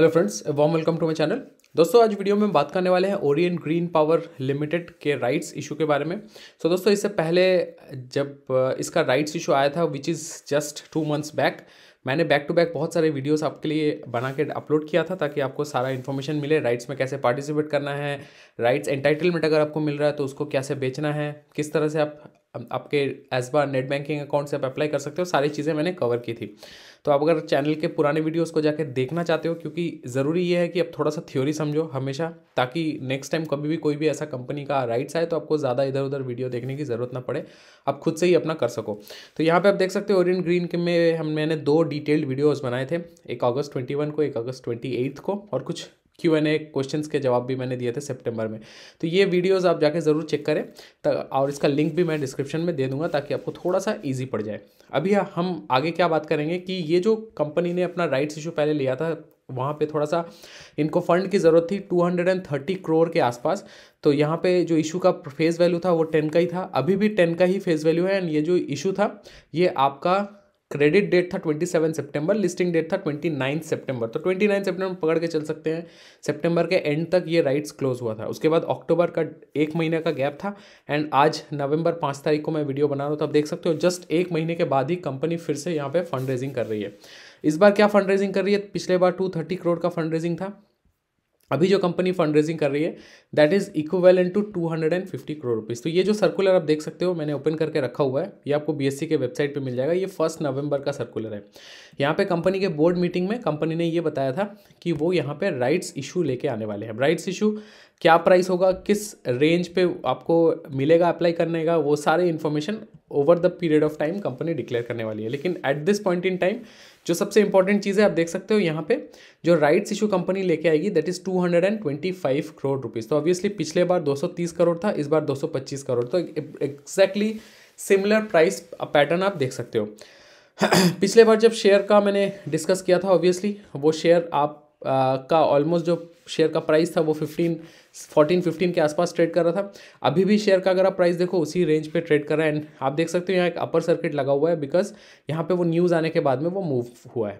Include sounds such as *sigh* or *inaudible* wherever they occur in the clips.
hello friends warm welcome to my channel दोस्तों आज video में बात करने वाले हैं ओरियन ग्रीन पावर लिमिटेड के राइट्स इशू के बारे में सो so, दोस्तों इससे पहले जब इसका राइट्स इशू आया था which is just two months back मैंने बैक टू बैक बहुत सारे वीडियोस आपके लिए बना के अपलोड किया था ताकि आपको सारा इन्फॉर्मेशन मिले राइट्स में कैसे पार्टिसिपेट करना है राइट्स एंटाइटलमेंट अगर आपको मिल रहा है तो उसको कैसे बेचना है किस तरह से आप आपके as per net banking account से आप अप्लाई कर सकते हो सारी चीज़ें मैंने कवर की थी तो आप अगर चैनल के पुराने वीडियोस को जाके देखना चाहते हो क्योंकि ज़रूरी ये है कि आप थोड़ा सा थ्योरी समझो हमेशा ताकि नेक्स्ट टाइम कभी भी कोई भी ऐसा कंपनी का राइट्स आए तो आपको ज़्यादा इधर उधर वीडियो देखने की ज़रूरत ना पड़े आप खुद से ही अपना कर सको तो यहाँ पर आप देख सकते हो ओरियन ग्रीन के में हम मैंने दो डिटेल्ड वीडियोज़ बनाए थे एक अगस्त ट्वेंटी को एक अगस्त ट्वेंटी को और कुछ क्यू एन ए क्वेश्चन के जवाब भी मैंने दिए थे सेप्टेम्बर में तो ये वीडियोज़ आप जाके ज़रूर चेक करें और इसका लिंक भी मैं डिस्क्रिप्शन में दे दूंगा ताकि आपको थोड़ा सा ईजी पड़ जाए अभी हाँ, हम आगे क्या बात करेंगे कि ये जो कंपनी ने अपना राइट्स इशू पहले लिया था वहाँ पे थोड़ा सा इनको फंड की ज़रूरत थी 230 करोड़ के आसपास तो यहाँ पे जो इशू का फेस वैल्यू था वो 10 का ही था अभी भी 10 का ही फेस वैल्यू है एंड ये जो इशू था ये आपका क्रेडिट डेट था twenty seven September listing date था ट्वेंटी नाइन सेप्टेम्बर तो ट्वेंटी नाइन सेप्टेम्बर पकड़ के चल सकते हैं सेप्टेम्बर के एंड तक ये राइट्स क्लोज हुआ था उसके बाद अक्टूबर का एक महीने का गैप था एंड आज नवंबर पाँच तारीख को मैं वीडियो बना रहा हूँ तो आप देख सकते हो जस्ट एक महीने के बाद ही कंपनी फिर से यहाँ पे फंड रेजिंग कर रही है इस बार क्या फंड रेजिंग कर रही है पिछले बार टू थर्टी करोड़ का फंड रेजिंग था अभी जो कंपनी फंड रेजिंग कर रही है that is equivalent to two hundred and fifty crore rupees तो ये जो सर्कुलर आप देख सकते हो मैंने ओपन करके रखा हुआ है ये आपको बीएससी e के वेबसाइट पे मिल जाएगा ये फर्स्ट नवंबर का सर्कुलर है यहाँ पे कंपनी के बोर्ड मीटिंग में कंपनी ने ये बताया था कि वो यहाँ पे राइट्स इशू लेके आने वाले हैं राइट्स इशू क्या प्राइस होगा किस रेंज पे आपको मिलेगा अप्लाई करने का वो सारे information over the period of time company declare करने वाली है लेकिन at this point in time जो सबसे इंपॉर्टेंट चीज़ है आप देख सकते हो यहाँ पे जो राइट्स इशू कंपनी लेके आएगी that is two hundred and twenty five crore rupees तो ऑब्वियसली पिछले बार दो सौ तीस करोड़ था इस बार दो सौ पच्चीस करोड़ तो एग्जैक्टली सिमिलर प्राइस पैटर्न आप देख सकते हो *clears throat* पिछले बार जब शेयर का मैंने डिस्कस किया था ऑब्वियसली वो शेयर आप आ, का ऑलमोस्ट जो शेयर का प्राइस था वो फिफ्टीन फोर्टीन फिफ्टीन के आसपास ट्रेड कर रहा था अभी भी शेयर का अगर आप प्राइस देखो उसी रेंज पे ट्रेड कर रहा है एंड आप देख सकते हो यहाँ एक अपर सर्किट लगा हुआ है बिकॉज यहाँ पे वो न्यूज़ आने के बाद में वो मूव हुआ है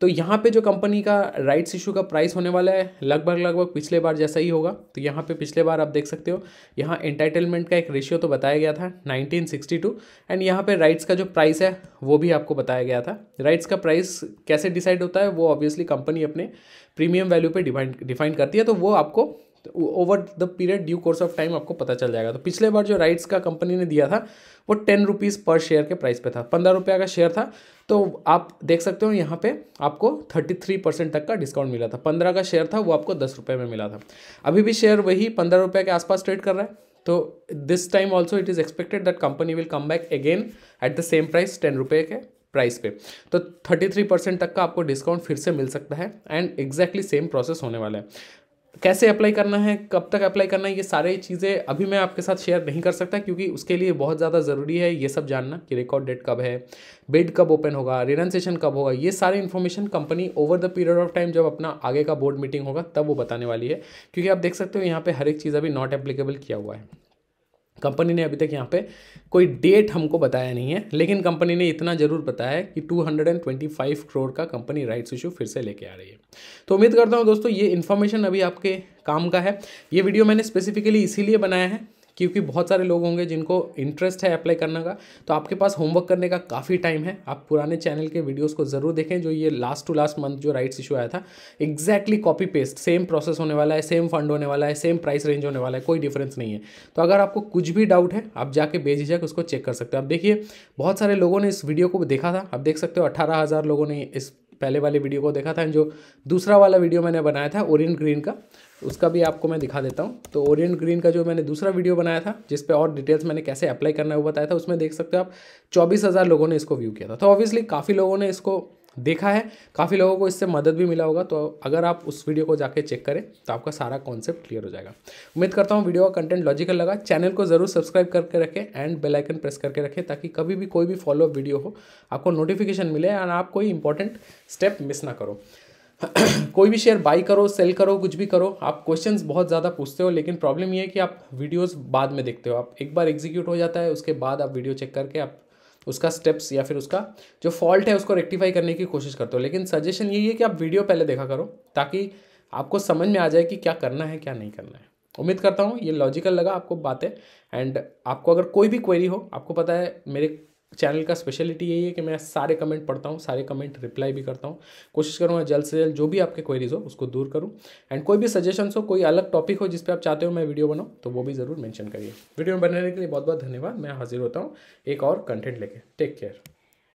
तो यहाँ पे जो कंपनी का राइट्स इशू का प्राइस होने वाला है लगभग लगभग पिछले बार जैसा ही होगा तो यहाँ पे पिछले बार आप देख सकते हो यहाँ एंटाइटलमेंट का एक रेशियो तो बताया गया था 1962 एंड यहाँ पे राइट्स का जो प्राइस है वो भी आपको बताया गया था राइट्स का प्राइस कैसे डिसाइड होता है वो ऑब्वियसली कंपनी अपने प्रीमियम वैल्यू पर डिफाइन करती है तो वो आपको over the period due course of time आपको पता चल जाएगा तो पिछले बार जो राइट्स का कंपनी ने दिया था वो टेन रुपीज़ पर शेयर के प्राइस पे था पंद्रह रुपये का शेयर था तो आप देख सकते हो यहाँ पे आपको थर्टी थ्री परसेंट तक का डिस्काउंट मिला था पंद्रह का शेयर था वो आपको दस रुपये में मिला था अभी भी शेयर वही पंद्रह रुपये के आसपास ट्रेड कर रहा है तो this time also it is expected that company will come back again at the same price ten रुपये के प्राइस पे तो थर्टी थ्री परसेंट तक का आपको डिस्काउंट फिर से मिल सकता है एंड एग्जैक्टली सेम प्रोसेस होने वाला है कैसे अप्लाई करना है कब तक अप्लाई करना है ये सारी चीज़ें अभी मैं आपके साथ शेयर नहीं कर सकता क्योंकि उसके लिए बहुत ज़्यादा ज़रूरी है ये सब जानना कि रिकॉर्ड डेट कब है बेड कब ओपन होगा रिनन्सेशन कब होगा ये सारी information company over the period of time जब अपना आगे का बोर्ड मीटिंग होगा तब वो बताने वाली है क्योंकि आप देख सकते हो यहाँ पर हर एक चीज़ अभी नॉट एप्लीकेबल किया हुआ है कंपनी ने अभी तक यहाँ पे कोई डेट हमको बताया नहीं है लेकिन कंपनी ने इतना जरूर बताया है कि 225 करोड़ का कंपनी राइट्स इशू फिर से लेके आ रही है तो उम्मीद करता हूँ दोस्तों ये इन्फॉर्मेशन अभी आपके काम का है ये वीडियो मैंने स्पेसिफिकली इसीलिए बनाया है क्योंकि बहुत सारे लोग होंगे जिनको इंटरेस्ट है अप्लाई करने का तो आपके पास होमवर्क करने का काफ़ी टाइम है आप पुराने चैनल के वीडियोज़ को ज़रूर देखें जो ये लास्ट टू लास्ट मंथ जो राइट्स इशू आया था exactly copy paste same process होने वाला है सेम फंड होने वाला है सेम प्राइस रेंज होने वाला है कोई डिफरेंस नहीं है तो अगर आपको कुछ भी डाउट है आप जाके बेझिझक उसको चेक कर सकते हो आप देखिए बहुत सारे लोगों ने इस वीडियो को देखा था आप देख सकते हो अठारह लोगों ने इस पहले वाले वीडियो को देखा था जो दूसरा वाला वीडियो मैंने बनाया था ओरियंट ग्रीन का उसका भी आपको मैं दिखा देता हूँ तो ओरियंट ग्रीन का जो मैंने दूसरा वीडियो बनाया था जिस पे और डिटेल्स मैंने कैसे अप्लाई करना है वो बताया था उसमें देख सकते हो आप चौबीस हज़ार लोगों ने इसको व्यू किया था तो ऑब्वियसली काफ़ी लोगों ने इसको देखा है काफ़ी लोगों को इससे मदद भी मिला होगा तो अगर आप उस वीडियो को जाके चेक करें तो आपका सारा कॉन्सेप्ट क्लियर हो जाएगा उम्मीद करता हूँ वीडियो का कंटेंट लॉजिकल लगा चैनल को ज़रूर सब्सक्राइब करके रखें एंड बेल आइकन प्रेस करके रखें ताकि कभी भी कोई भी फॉलोअप वीडियो हो आपको नोटिफिकेशन मिले एंड आप कोई इंपॉर्टेंट स्टेप मिस ना करो *clears throat* कोई भी शेयर बाई करो सेल करो कुछ भी करो आप क्वेश्चंस बहुत ज़्यादा पूछते हो लेकिन प्रॉब्लम ये है कि आप वीडियोस बाद में देखते हो आप एक बार एग्जीक्यूट हो जाता है उसके बाद आप वीडियो चेक करके आप उसका स्टेप्स या फिर उसका जो फॉल्ट है उसको रेक्टिफाई करने की कोशिश करते हो लेकिन सजेशन यही है कि आप वीडियो पहले देखा करो ताकि आपको समझ में आ जाए कि क्या करना है क्या नहीं करना है उम्मीद करता हूँ ये लॉजिकल लगा आपको बातें एंड आपको अगर कोई भी क्वेरी हो आपको पता है मेरे चैनल का स्पेशलिटी यही है कि मैं सारे कमेंट पढ़ता हूँ सारे कमेंट रिप्लाई भी करता हूँ कोशिश करूँगा जल्द से जल्द जो भी आपके क्वेरीज हो उसको दूर करूँ एंड कोई भी सजेशन हो कोई अलग टॉपिक हो जिस पर आप चाहते हो मैं वीडियो बनाऊँ तो वो भी ज़रूर मैंशन करिए वीडियो में बनाने के लिए बहुत बहुत धन्यवाद मैं हाजिर होता हूँ एक और कंटेंट लेके टेक केयर